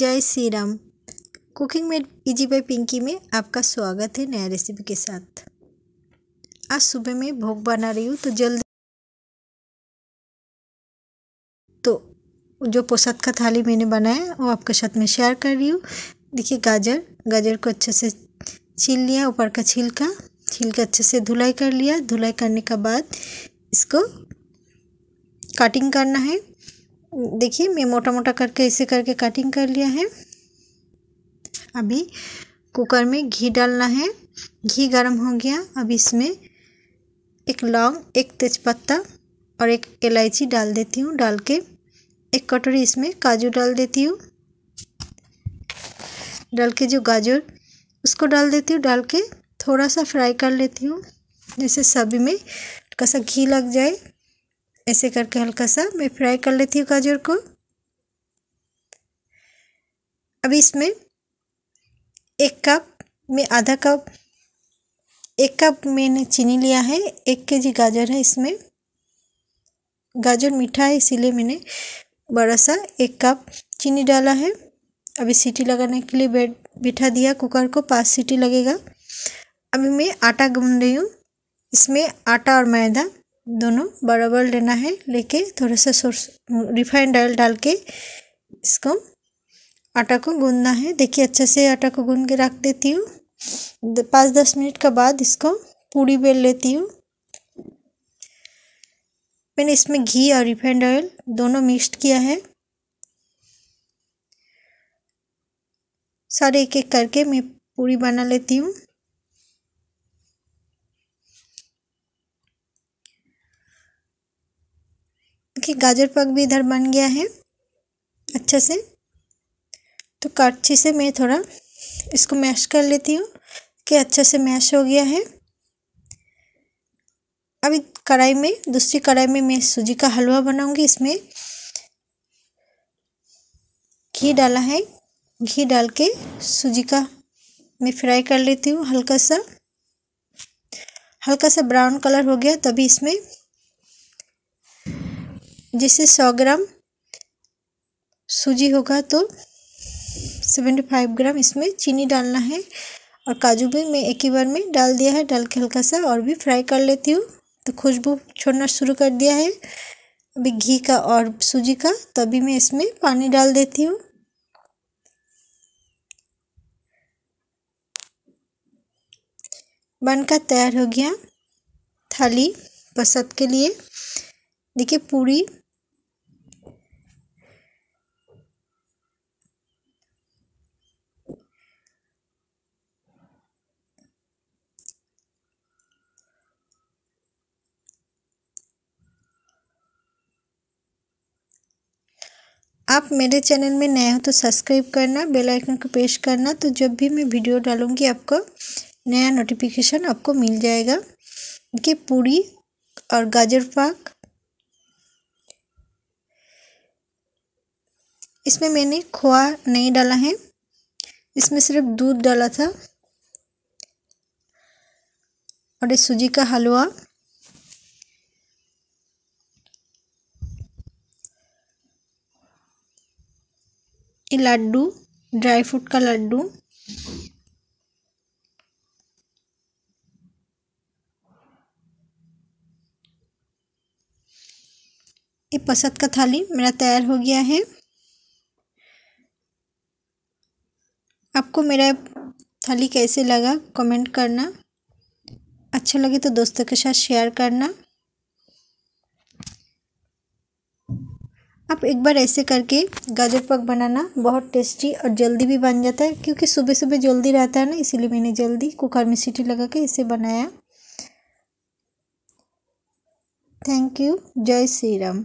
जय Shri Ram cooking made easy by Pinky में आपका स्वागत है नया रेसिपी के साथ आज सुबह मैं भोग बना रही हूँ तो जल्द तो जो पोसाद का थाली मैंने बनाया वो आपके साथ में शेयर कर रही हूँ देखिए गाजर गाजर को अच्छे से छील लिया ऊपर का छिलका छिलका अच्छे से धुलाई कर लिया धुलाई करने के बाद इसको कटिंग करना है देखिए मैं मोटा मोटा करके इसे करके कटिंग कर लिया है अभी कुकर में घी डालना है घी गर्म हो गया अब इसमें एक लौंग एक तेज़पत्ता और एक इलायची डाल देती हूँ डाल के एक कटोरी इसमें काजू डाल देती हूँ डाल के जो गाजर उसको डाल देती हूँ डाल के थोड़ा सा फ्राई कर लेती हूँ जैसे सभी में हल्का सा घी लग जाए ऐसे करके हल्का सा मैं फ्राई कर लेती हूँ गाजर को अब इसमें एक कप में आधा कप एक कप मैंने चीनी लिया है एक के जी गाजर है इसमें गाजर मीठा है इसीलिए मैंने बड़ा सा एक कप चीनी डाला है अभी सीटी लगाने के लिए बैठ बिठा दिया कुकर को पाँच सीटी लगेगा अभी मैं आटा गूंद रही हूँ इसमें आटा और मैदा दोनों बराबर लेना है लेके थोड़ा सा सोर्स रिफाइंड ऑयल डाल के इसको आटा को गूंदना है देखिए अच्छे से आटा को गूंद के रख देती हूँ पाँच दस मिनट के बाद इसको पूड़ी बेल लेती हूँ मैंने इसमें घी और रिफाइंड ऑयल दोनों मिक्सड किया है सारे एक एक करके मैं पूरी बना लेती हूँ देखिए गाजर पक भी इधर बन गया है अच्छे से तो काटछी से मैं थोड़ा इसको मैश कर लेती हूँ कि अच्छे से मैश हो गया है अभी कढ़ाई में दूसरी कढ़ाई में मैं सूजी का हलवा बनाऊंगी इसमें घी डाला है घी डाल के सूजी का मैं फ्राई कर लेती हूँ हल्का सा हल्का सा ब्राउन कलर हो गया तभी इसमें जैसे सौ ग्राम सूजी होगा तो सेवेंटी फाइव ग्राम इसमें चीनी डालना है और काजू भी मैं एक ही बार में डाल दिया है डाल के हल्का सा और भी फ्राई कर लेती हूँ तो खुशबू छोड़ना शुरू कर दिया है अभी घी का और सूजी का तभी मैं इसमें पानी डाल देती हूँ बन का तैयार हो गया थाली प्रसाद के लिए देखिए पूरी आप मेरे चैनल में नए हो तो सब्सक्राइब करना बेल आइकन को प्रेस करना तो जब भी मैं वीडियो डालूँगी आपको नया नोटिफिकेशन आपको मिल जाएगा कि पूरी और गाजर पाक इसमें मैंने खोआ नहीं डाला है इसमें सिर्फ दूध डाला था और ये सूजी का हलवा लड्डू ड्राई फ्रूट का लड्डू ये पसंद का थाली मेरा तैयार हो गया है आपको मेरा थाली कैसे लगा कमेंट करना अच्छा लगे तो दोस्तों के साथ शेयर करना आप एक बार ऐसे करके गाजर पाक बनाना बहुत टेस्टी और जल्दी भी बन जाता है क्योंकि सुबह सुबह जल्दी रहता है ना इसीलिए मैंने जल्दी कुकर में सीटी लगा के इसे बनाया थैंक यू जय श्री राम